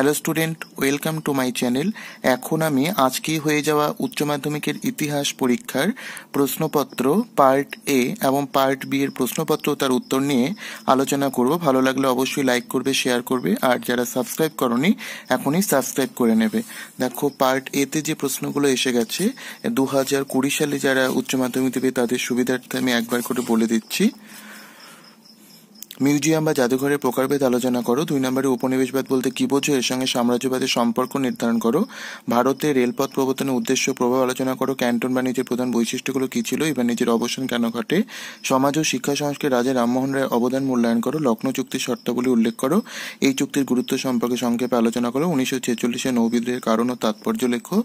hello student welcome to my channel এখন আমি আজকে হয়ে যাওয়া উচ্চ মাধ্যমিকের ইতিহাস পরীক্ষার প্রশ্নপত্র পার্ট এ এবং পার্ট বি এর প্রশ্নপত্র তার উত্তর নিয়ে আলোচনা করব ভালো লাগলে অবশ্যই লাইক করবে শেয়ার করবে আর যারা সাবস্ক্রাইব করনি এখনই সাবস্ক্রাইব করে নেবে দেখো পার্ট এ তে যে প্রশ্নগুলো এসে গেছে দু হাজার কুড়ি সালে যারা উচ্চ মাধ্যমিক দেবে তাদের সুবিধার্থে আমি একবার করে বলে দিচ্ছি মিউজিয়াম বা জাদুঘরের প্রকারভেদ আলোচনা করো দুই নম্বরে উপনিবেশবাদ বলতে কি বোঝো এর সঙ্গে সাম্রাজ্যবাদের সম্পর্ক নির্ধারণ করো ভারতে রেলপথ প্রবর্তনের উদ্দেশ্য প্রভাব আলোচনা করো ক্যান্টন বাণিজ্যের প্রধান বৈশিষ্ট্যগুলো কি ছিল এবার নিজের অবসান কেন ঘটে সমাজ ও শিক্ষা সংস্কারে রাজা রামমোহন রায়ের অবদান মূল্যায়ন করো লক্ষ্ণৌ চুক্তির শর্তাবলী উল্লেখ করো এই চুক্তির গুরুত্ব সম্পর্কে সংক্ষেপে আলোচনা করো উনিশশো ছেচল্লিশে নৌবিদ্রোহের কারণ ও তাৎপর্য লেখো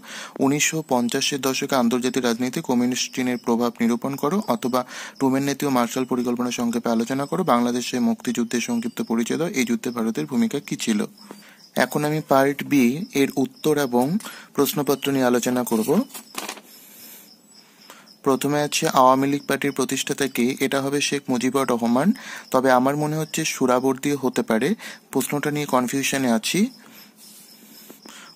উনিশশো পঞ্চাশের দশকে আন্তর্জাতিক রাজনীতি কমিউনিস্ট চীনের প্রভাব নিরূপণ করো অথবা টুমেন নীতি ও মার্শাল পরিকল্পনা সংক্ষেপে আলোচনা করো বাংলাদেশে মুক্তিযুদ্ধের সংক্ষিপ্ত পরিচয় দাও এই যুদ্ধে ভারতের ভূমিকা কি ছিল এখন আমি পার্ট বি এর উত্তর এবং প্রশ্নপত্র নিয়ে আলোচনা করব প্রথমে আছে আওয়ামী লীগ পার্টির প্রতিষ্ঠাতা কে এটা হবে শেখ মুজিবুর রহমান তবে আমার মনে হচ্ছে সুরাবর্তী হতে পারে প্রশ্নটা নিয়ে কনফিউশনে আছি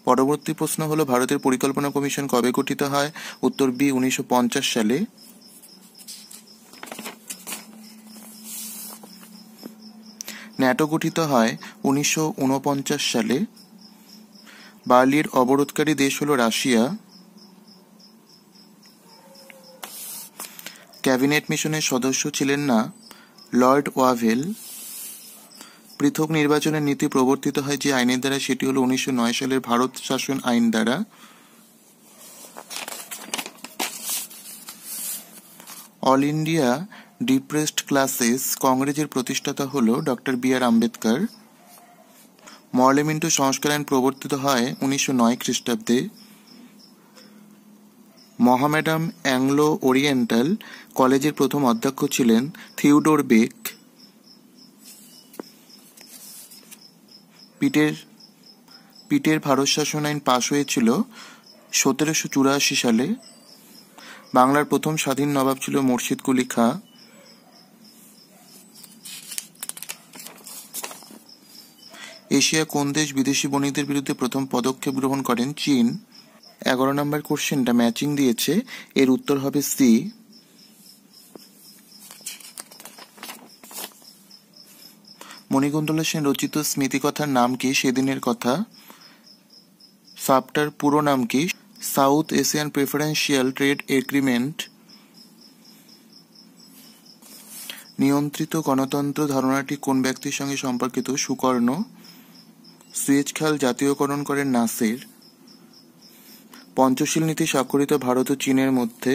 পরবর্তী প্রশ্ন হলো ভারতের পরিকল্পনা কমিশন কবে গঠিত হয় উত্তর বি উনিশশো সালে ন্যাটো গঠিত হয় উনিশশো সালে বার্লির অবরোধকারী দেশ হল রাশিয়া ক্যাবিনেট মিশনের সদস্য ছিলেন না লর্ড ওয়াভেল পৃথক নির্বাচনের নীতি প্রবর্তিত হয় যে আইনের দ্বারা সেটি হল উনিশশো সালের ভারত শাসন আইন দ্বারা অল ইন্ডিয়া ডিপ্রেসড ক্লাসেস কংগ্রেসের প্রতিষ্ঠাতা হল doctor B R Ambedkar Morley Minto সংস্কার আইন প্রবর্তিত হয় উনিশশো নয় খ্রিস্টাব্দে মহামেডাম অ্যাংলো ওরিয়েন্টাল কলেজের প্রথম অধ্যক্ষ ছিলেন থিওডোর বেক পিটের পিটের ভারত শাসন আইন পাশ হয়েছিল সতেরোশো চুরাশি সালে বাংলার প্রথম স্বাধীন নবাব ছিল মুর্শিদ কুলি খাঁ এশিয়া কোন দেশ বিদেশি বণিকদের বিরুদ্ধে প্রথম পদক্ষেপ গ্রহণ করেন চীন এগারো নম্বর কোশ্চেনটা ম্যাচিং দিয়েছে এর উত্তর হবে সি মণিকুন্তলা সেন রচিত স্মৃতিকথার নাম কি সেদিনের কথা সাপটার পুরো নাম কি South Asian preferential trade agreement নিয়ন্ত্রিত গণতন্ত্র ধারণাটি কোন ব্যক্তির সঙ্গে সম্পর্কিত সুকর্ণ সুয়েজ খাল জাতীয়করণ করেন নাসির পঞ্চশীল নীতি স্বাক্ষরিত ভারত ও চীনের মধ্যে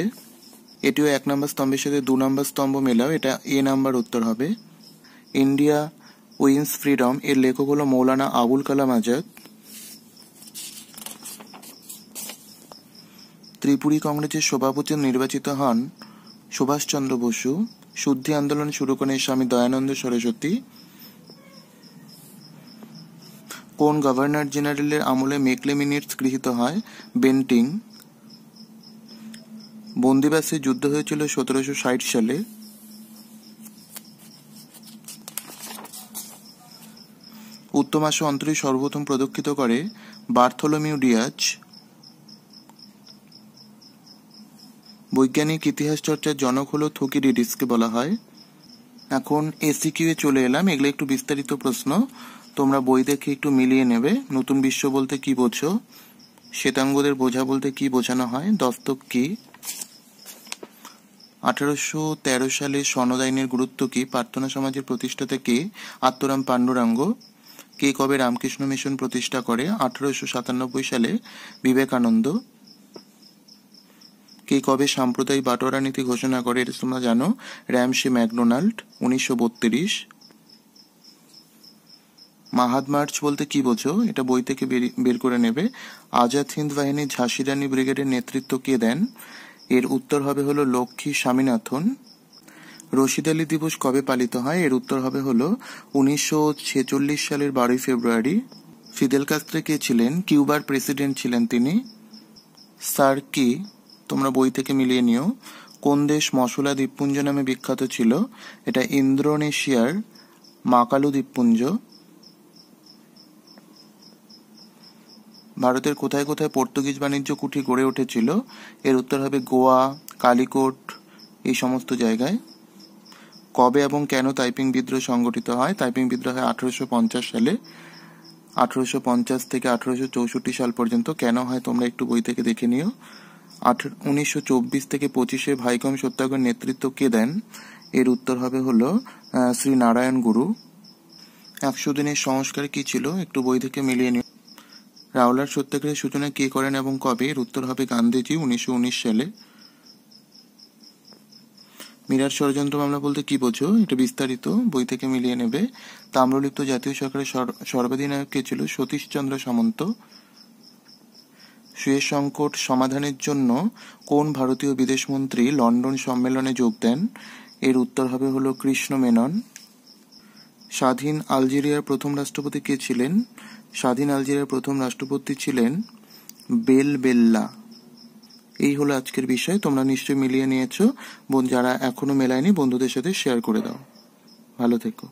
এটিও এক নম্বর স্তম্ভের সাথে দু নম্বর স্তম্ভ মেলাও এটা এ নাম্বার উত্তর হবে ইন্ডিয়া উইন্স ফ্রিডম এর লেখক হলো মৌলানা আবুল কালাম আজাদ ত্রিপুরী কংগ্রেসের সভাপতি নির্বাচিত হন সুভাষচন্দ্র বসু শুদ্ধি আন্দোলন শুরু করেন স্বামী দয়ানন্দ সরস্বতী কোন গভর্নর জেনারেলের আমলে মেকলেমিনিটস গৃহীত হয় বেন্টিং বন্দিবাসে যুদ্ধ হয়েছিল সতেরোশো ষাট সালে উত্তমাশু অন্তরে সর্বপ্রথম প্রদক্ষিত করে বার্থলোমিউ ডিয়াজ বৈজ্ঞানিক ইতিহাস চর্চার জনক হলো থকিডিডিসকে বলা হয় এখন কিউ এ চলে এলাম এগুলো একটু বিস্তারিত প্রশ্ন তোমরা বই দেখে একটু মিলিয়ে নেবে নতুন বিশ্ব বলতে কি বোঝো শ্বেতাঙ্গদের বোঝা বলতে কি বোঝানো হয় দত্তক কি আঠারোশো তেরো সালে সনদ আইনের গুরুত্ব কি প্রার্থনা সমাজের প্রতিষ্ঠাতা কে আত্মরাম পাণ্ডুরাঙ্গ কে কবে রামকৃষ্ণ মিশন প্রতিষ্ঠা করে আঠারোশো সাতানব্বই সালে বিবেকানন্দ কে কবে সাম্প্রদায়িক বাটোয়ারা নীতি ঘোষণা করে এটা তোমরা জানো র্যামসি ম্যাকডোনাল্ড উনিশশো বত্রিশ মাহাদ মার্চ বলতে কি বোঝো এটা বই থেকে বের করে নেবে আজাদ হিন্দ বাহিনী ঝাঁসি রানী ব্রিগেডের নেতৃত্ব কে দেন এর উত্তর হবে হলো লক্ষ্মী স্বামীনাথন রশিদ আলী দিবস কবে পালিত হয় এর উত্তর হবে হলো উনিশশো ছেচল্লিশ সালের বারোই ফেব্রুয়ারি ফিদেল কাস্ত্রে কে ছিলেন কিউবার প্রেসিডেন্ট ছিলেন তিনি স্যার কি তোমরা বই থেকে মিলিয়ে নিও কোন দেশ মশলা দ্বীপপুঞ্জ নামে বিখ্যাত ছিল এটা ইন্দ্রোনেশিয়ার মাকালু দ্বীপপুঞ্জ ভারতের কোথায় কোথায় পর্তুগিজ বাণিজ্য কুঠি গড়ে উঠেছিল এর উত্তর হবে গোয়া কালিকোট এই সমস্ত জায়গায় কবে এবং কেন তাইপিং বিদ্রোহ সংগঠিত হয় তাইপিং বিদ্রোহ হয় আঠারোশো পঞ্চাশ সালে আঠারোশো পঞ্চাশ থেকে আঠারোশো চৌষট্টি সাল পর্যন্ত কেন হয় তোমরা একটু বই থেকে দেখে নিও আঠারো উনিশশো চব্বিশ থেকে পঁচিশে ভাইকম সত্যাগ্রহ নেতৃত্ব কে দেন এর উত্তর হবে হল শ্রী নারায়ণ গুরু একশো দিনের সংস্কার কি ছিল একটু বই থেকে মিলিয়ে নিও রাওলার সত্যাগ্রহের সূচনা কে করেন এবং কবে এর উত্তর হবে গান্ধীজি উনিশশো সালে মিরার ষড়যন্ত্র মামলা বলতে কি বোঝো এটা বিস্তারিত বই থেকে মিলিয়ে নেবে তাম্রলিপ্ত জাতীয় সরকারের সর্বাধিনায়ক কে ছিল সতীশচন্দ্র সামন্ত সুয়েজ সংকট সমাধানের জন্য কোন ভারতীয় বিদেশমন্ত্রী লন্ডন সম্মেলনে যোগ দেন এর উত্তর হবে হলো কৃষ্ণ মেনন স্বাধীন আলজেরিয়ার প্রথম রাষ্ট্রপতি কে ছিলেন স্বাধীন আলজেরিয়ার প্রথম রাষ্ট্রপতি ছিলেন বেল বেল্লা এই হলো আজকের বিষয় তোমরা নিশ্চয়ই মিলিয়ে নিয়েছো বোন যারা এখনো মেলায়নি বন্ধুদের সাথে শেয়ার করে দাও ভালো থেকো